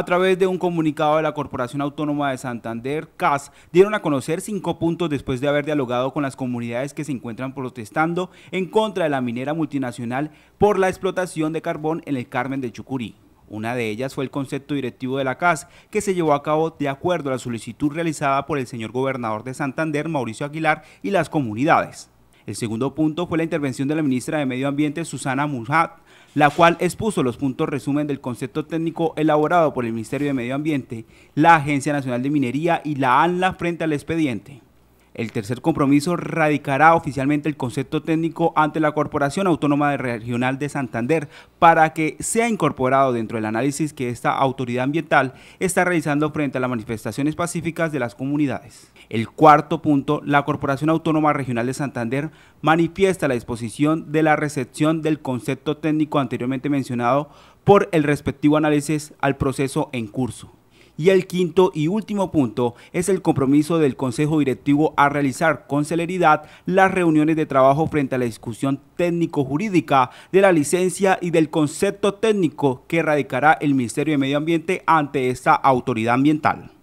A través de un comunicado de la Corporación Autónoma de Santander, CAS, dieron a conocer cinco puntos después de haber dialogado con las comunidades que se encuentran protestando en contra de la minera multinacional por la explotación de carbón en el Carmen de Chucurí. Una de ellas fue el concepto directivo de la CAS, que se llevó a cabo de acuerdo a la solicitud realizada por el señor gobernador de Santander, Mauricio Aguilar, y las comunidades. El segundo punto fue la intervención de la ministra de Medio Ambiente, Susana Mujat, la cual expuso los puntos resumen del concepto técnico elaborado por el Ministerio de Medio Ambiente, la Agencia Nacional de Minería y la ANLA frente al expediente. El tercer compromiso radicará oficialmente el concepto técnico ante la Corporación Autónoma Regional de Santander para que sea incorporado dentro del análisis que esta autoridad ambiental está realizando frente a las manifestaciones pacíficas de las comunidades. El cuarto punto, la Corporación Autónoma Regional de Santander manifiesta la disposición de la recepción del concepto técnico anteriormente mencionado por el respectivo análisis al proceso en curso. Y el quinto y último punto es el compromiso del Consejo Directivo a realizar con celeridad las reuniones de trabajo frente a la discusión técnico-jurídica de la licencia y del concepto técnico que radicará el Ministerio de Medio Ambiente ante esta autoridad ambiental.